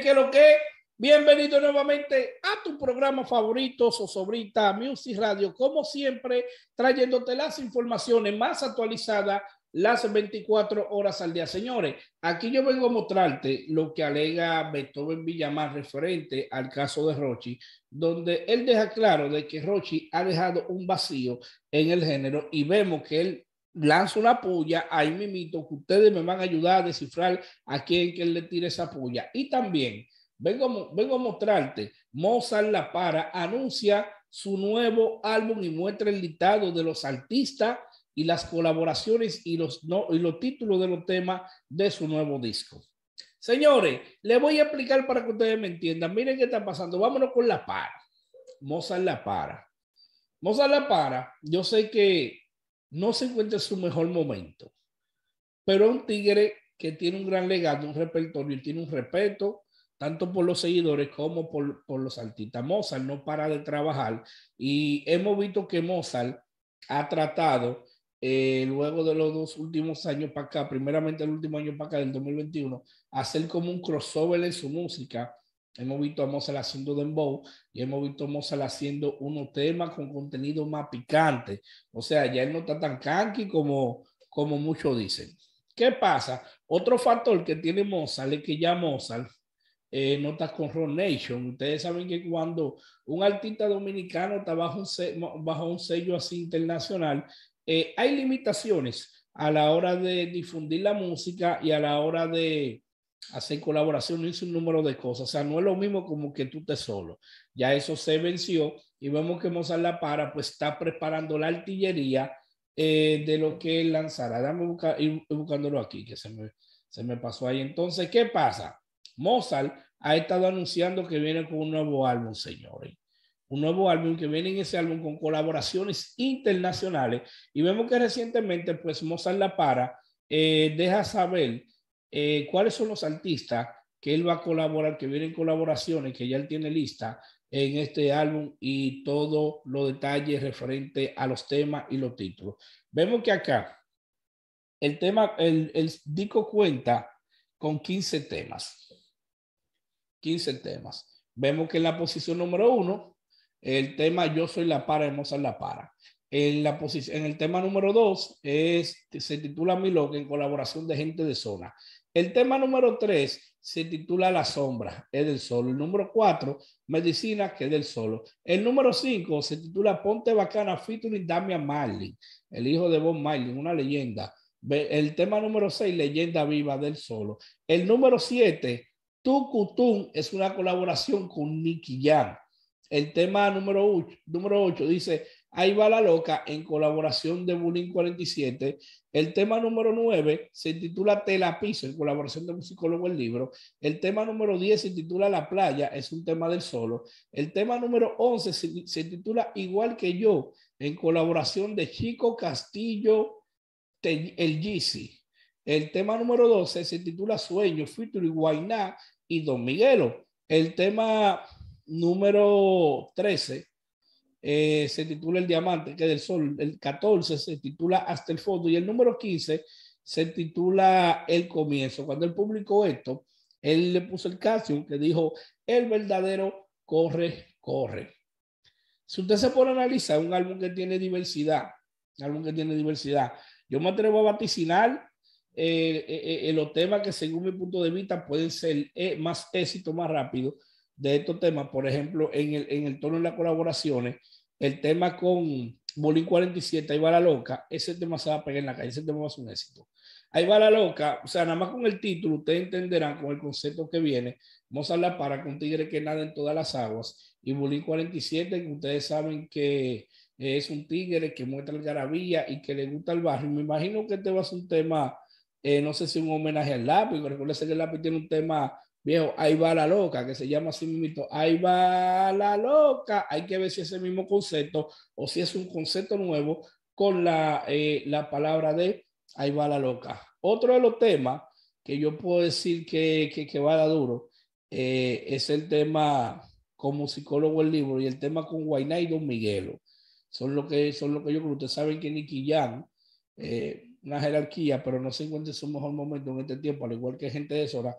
que lo que? Bienvenido nuevamente a tu programa favorito, Sosobrita Music Radio. Como siempre, trayéndote las informaciones más actualizadas las 24 horas al día. Señores, aquí yo vengo a mostrarte lo que alega Beethoven Villamar referente al caso de Rochi, donde él deja claro de que Rochi ha dejado un vacío en el género y vemos que él lanzo una puya, ahí me invito que ustedes me van a ayudar a descifrar a quién que le tire esa puya. Y también vengo, vengo a mostrarte, Mozart La Para anuncia su nuevo álbum y muestra el listado de los artistas y las colaboraciones y los, y los títulos de los temas de su nuevo disco. Señores, les voy a explicar para que ustedes me entiendan. Miren qué está pasando. Vámonos con La Para. Mozart La Para. Mozart La Para, yo sé que no se encuentra en su mejor momento, pero es un tigre que tiene un gran legado, un repertorio, y tiene un respeto tanto por los seguidores como por, los artistas. Mozart no para de trabajar y hemos visto que Mozart ha tratado eh, luego de los dos últimos años para acá, primeramente el último año para acá del 2021, hacer como un crossover en su música Hemos visto a Mozart haciendo dembow y hemos visto a Mozart haciendo unos temas con contenido más picante. O sea, ya él no está tan canky como, como muchos dicen. ¿Qué pasa? Otro factor que tiene Mozart es que ya Mozart eh, está con Ron Nation. Ustedes saben que cuando un artista dominicano está bajo un, sello, un sello así internacional, eh, hay limitaciones a la hora de difundir la música y a la hora de, hacer colaboración, hice un número de cosas. O sea, no es lo mismo como que tú te solo. Ya eso se venció y vemos que Mozart La Para pues está preparando la artillería eh, de lo que él lanzará. Dame buscar, ir buscándolo aquí, que se me, se me pasó ahí. Entonces, ¿qué pasa? Mozart ha estado anunciando que viene con un nuevo álbum, señores. Un nuevo álbum que viene en ese álbum con colaboraciones internacionales. Y vemos que recientemente, pues Mozart La Para eh, deja saber eh, cuáles son los artistas que él va a colaborar, que vienen colaboraciones que ya él tiene lista en este álbum y todos los detalles referente a los temas y los títulos. Vemos que acá el tema, el, el disco cuenta con 15 temas. 15 temas. Vemos que en la posición número uno, el tema Yo soy la para, hermosa la para. En, la en el tema número dos es, se titula Milog en colaboración de gente de zona. El tema número tres se titula La sombra, es del solo, El número cuatro, Medicina, que es del solo. El número cinco se titula Ponte Bacana featuring Damian Marley el hijo de Bob Marley, una leyenda. El tema número seis, Leyenda Viva del Solo. El número siete, Tucutún, es una colaboración con Nicky Jam. El tema número ocho, número 8 dice Ahí va la loca en colaboración de Bullying 47. El tema número 9 se titula Telapiso, en colaboración de psicólogo el libro. El tema número 10 se titula La playa, es un tema del solo. El tema número 11 se, titula Igual que yo en colaboración de Chico Castillo, el Yeezy. El tema número 12 se titula Sueño, y Guainá y Don Miguelo. El tema número 13 eh, se titula El Diamante, que del Sol, el 14 se titula Hasta el Fondo y el número 15 se titula El Comienzo. Cuando él publicó esto, él le puso el casio que dijo, el verdadero corre, corre. Si usted se pone a analizar un álbum que tiene diversidad, álbum que tiene diversidad, yo me atrevo a vaticinar eh, eh, los temas que según mi punto de vista pueden ser más éxito, más rápido, de estos temas, por ejemplo, en el, en el tono de las colaboraciones, el tema con Bolín 47, ahí va la loca, ese tema se va a pegar en la calle, ese tema va a ser un éxito. Ahí va la loca, o sea, nada más con el título, ustedes entenderán con el concepto que viene. Vamos a hablar para con tigre que nada en todas las aguas. Y Bolín 47, que ustedes saben que es un tigre que muestra el garabía y que le gusta el barrio. Me imagino que este va a ser un tema, eh, no sé si un homenaje al lápiz, pero recuerden que el lápiz tiene un tema Viejo, ahí va la loca, que se llama así mismo, ahí va la loca. Hay que ver si es el mismo concepto o si es un concepto nuevo con eh, la, palabra de ahí va la loca. Otro de los temas que yo puedo decir que, va a dar duro eh, es el tema como psicólogo el libro y el tema con Guayna y Don Miguelo. Son lo que, son lo que yo creo. Ustedes saben que Nicky Jan, eh, una jerarquía, pero no se encuentra en su mejor momento en este tiempo, al igual que gente de Sora,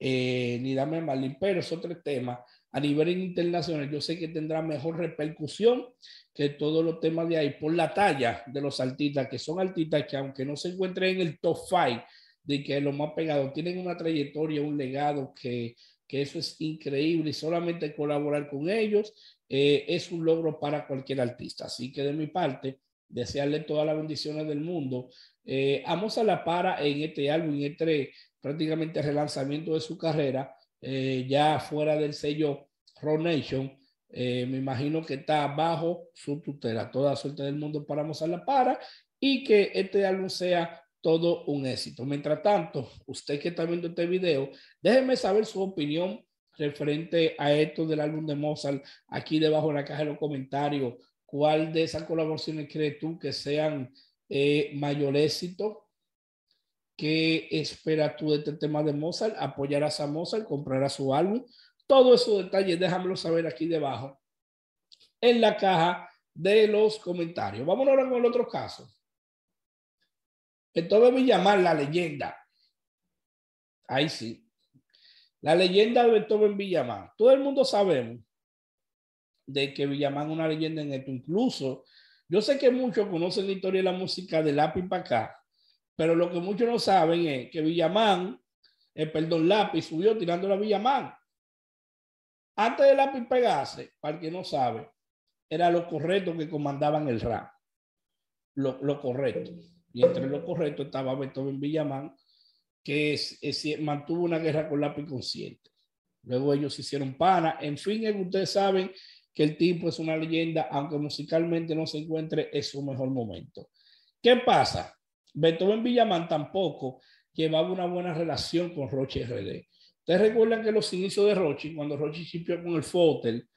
eh, ni Dame Marlin, pero es otro tema. A nivel internacional, yo sé que tendrá mejor repercusión que todos los temas de ahí por la talla de los artistas, que son artistas que, aunque no se encuentren en el top five de que lo más pegado, tienen una trayectoria, un legado que, eso es increíble y solamente colaborar con ellos eh, es un logro para cualquier artista. Así que de mi parte, desearle todas las bendiciones del mundo. Eh, La Para en este álbum, en este prácticamente relanzamiento de su carrera, eh, ya fuera del sello Ronation, Nation, eh, me imagino que está bajo su tutela. Toda suerte del mundo para Amos Para y que este álbum sea todo un éxito. Mientras tanto, usted que está viendo este video, déjeme saber su opinión referente a esto del álbum de Mozart aquí debajo en la caja de los comentarios ¿Cuál de esas colaboraciones crees tú que sean eh, mayor éxito? ¿Qué esperas tú de este tema de Mozart? ¿Apoyarás a Mozart? ¿Comprarás su álbum? Todos esos detalles déjamelo saber aquí debajo en la caja de los comentarios. Vamos ahora con el otro caso. Entonces Villamar, la leyenda. Ahí sí. La leyenda de Beethoven Villamar. Todo el mundo sabemos de que Villamán es una leyenda en esto. Incluso, yo sé que muchos conocen la historia de la música de Lápiz para acá, pero lo que muchos no saben es que Villamán, eh, perdón, Lápiz subió tirando a Villamán. Antes de Lápiz pegarse, para el que no sabe, era lo correcto que comandaban el rap. Lo, correcto. Y entre lo correcto estaba Beethoven Villamán, que es, mantuvo una guerra con Lápiz consciente. Luego ellos hicieron pana. En fin, ustedes saben que el tipo es una leyenda, aunque musicalmente no se encuentre, es su mejor momento. ¿Qué pasa? Beethoven Villamán tampoco llevaba una buena relación con Roche RD. Ustedes recuerdan que los inicios de Roche, cuando Roche chipió con el Fotel,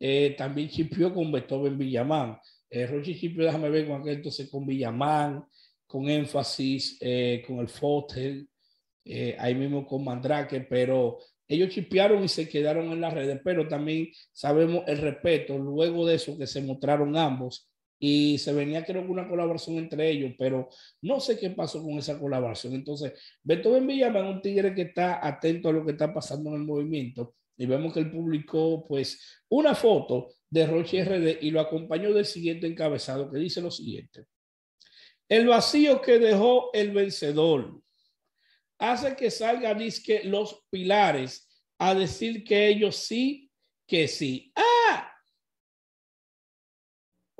eh, también chipió con Beethoven Villamán. Eh, Roche chipió, déjame ver, con aquel entonces con Villamán, con énfasis, eh, con el Fotel, ahí mismo con Mandrake, pero ellos chipearon y se quedaron en las redes, pero también sabemos el respeto luego de eso que se mostraron ambos y se venía creo que una colaboración entre ellos, pero no sé qué pasó con esa colaboración. Entonces, Beethoven Villamán es un tigre que está atento a lo que está pasando en el movimiento y vemos que él publicó pues una foto de Roche RD y lo acompañó del siguiente encabezado que dice lo siguiente. El vacío que dejó el vencedor hace que salga, dice los pilares a decir que ellos sí, que sí. ¡Ah!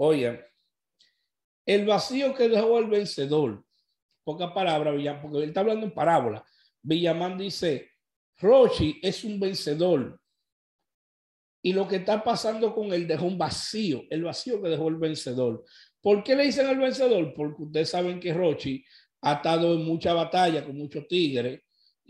oye el vacío que dejó el vencedor, poca palabra, porque él está hablando en parábola. Villamán dice, Rochi es un vencedor. Y lo que está pasando con él dejó un vacío, el vacío que dejó el vencedor. ¿Por qué le dicen al vencedor? Porque ustedes saben que Rochi ha estado en mucha batalla con muchos tigres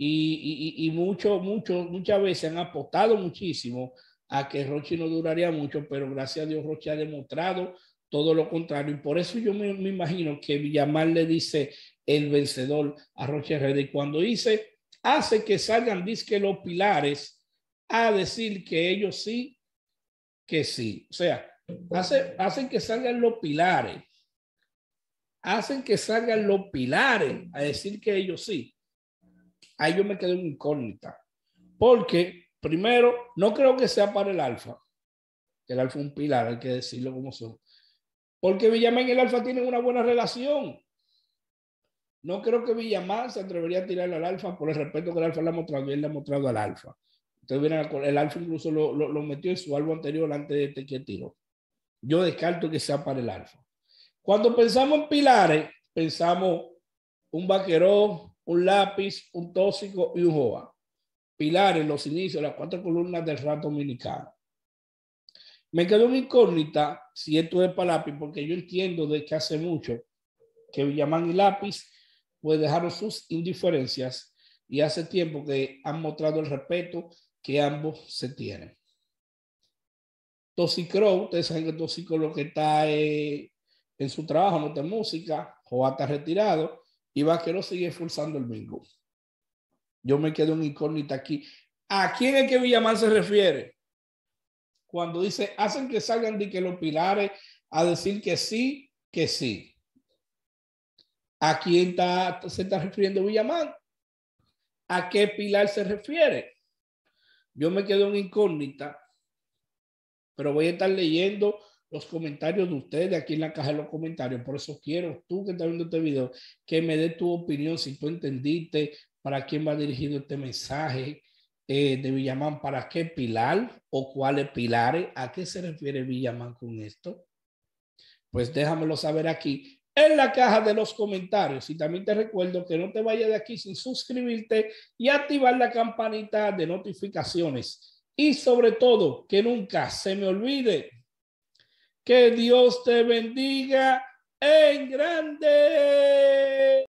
y, mucho, mucho, muchas veces han apostado muchísimo a que Roche no duraría mucho, pero gracias a Dios Roche ha demostrado todo lo contrario. Y por eso yo me, imagino que Villamar le dice el vencedor a Roche Herrera. Y cuando dice, hace que salgan, dice los pilares a decir que ellos sí, que sí. O sea, hace, hacen que salgan los pilares hacen que salgan los pilares a decir que ellos sí. Ahí yo me quedé en incógnita. Porque, primero, no creo que sea para el alfa. El alfa es un pilar, hay que decirlo como son. Porque Villamán y el alfa tienen una buena relación. No creo que Villamán se atrevería a tirarle al alfa por el respeto que el alfa le ha mostrado él le ha mostrado al alfa. Ustedes el alfa incluso lo, lo, metió en su álbum anterior antes de este que tiró. Yo descarto que sea para el alfa. Cuando pensamos en pilares, pensamos un vaquerón, un lápiz, un tóxico y un joa. Pilares, los inicios, las cuatro columnas del rato dominicano. Me quedó una incógnita si esto es para lápiz, porque yo entiendo de que hace mucho que llaman y Lápiz pues dejaron sus indiferencias y hace tiempo que han mostrado el respeto que ambos se tienen. Toxicrow, ustedes saben que Toxicro lo que está en su trabajo, no tiene música, está retirado y Vaquero sigue esforzando el bingo. Yo me quedo un incógnita aquí. ¿A quién es que Villamar se refiere? Cuando dice, hacen que salgan de que los pilares a decir que sí, que sí. ¿A quién se está refiriendo Villamán? ¿A qué pilar se refiere? Yo me quedo un incógnita, pero voy a estar leyendo los comentarios de ustedes aquí en la caja de los comentarios. Por eso quiero, tú que estás viendo este video, que me dé tu opinión si tú entendiste para quién va dirigido este mensaje eh, de Villamán, para qué pilar o cuáles pilares, a qué se refiere Villamán con esto. Pues déjamelo saber aquí en la caja de los comentarios. Y también te recuerdo que no te vayas de aquí sin suscribirte y activar la campanita de notificaciones. Y sobre todo, que nunca se me olvide que Dios te bendiga en grande.